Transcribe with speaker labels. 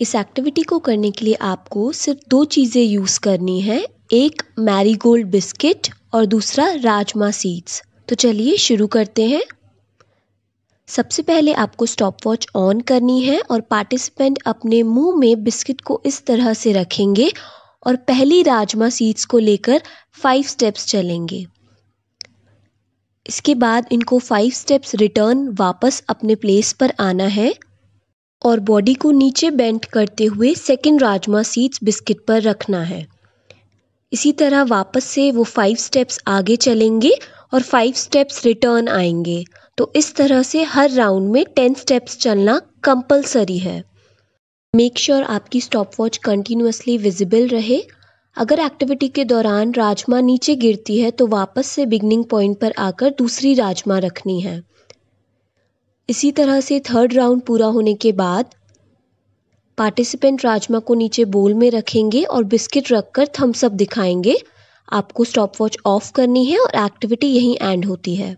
Speaker 1: इस एक्टिविटी को करने के लिए आपको सिर्फ दो चीज़ें यूज़ करनी है एक मैरीगोल्ड बिस्किट और दूसरा राजमा सीड्स तो चलिए शुरू करते हैं सबसे पहले आपको स्टॉप वॉच ऑन करनी है और पार्टिसिपेंट अपने मुंह में बिस्किट को इस तरह से रखेंगे और पहली राजमा सीड्स को लेकर फाइव स्टेप्स चलेंगे इसके बाद इनको फाइव स्टेप्स रिटर्न वापस अपने प्लेस पर आना है और बॉडी को नीचे बेंट करते हुए सेकेंड राजमा सीड्स बिस्किट पर रखना है इसी तरह वापस से वो फाइव स्टेप्स आगे चलेंगे और फाइव स्टेप्स रिटर्न आएंगे तो इस तरह से हर राउंड में टेन स्टेप्स चलना कंपलसरी है मेक श्योर sure आपकी स्टॉपवॉच कंटिन्यूसली विजिबल रहे अगर एक्टिविटी के दौरान राजमा नीचे गिरती है तो वापस से बिगनिंग पॉइंट पर आकर दूसरी राजमा रखनी है इसी तरह से थर्ड राउंड पूरा होने के बाद पार्टिसिपेंट राजमा को नीचे बोल में रखेंगे और बिस्किट रखकर कर थम्सअप दिखाएंगे आपको स्टॉपवॉच ऑफ करनी है और एक्टिविटी यहीं एंड होती है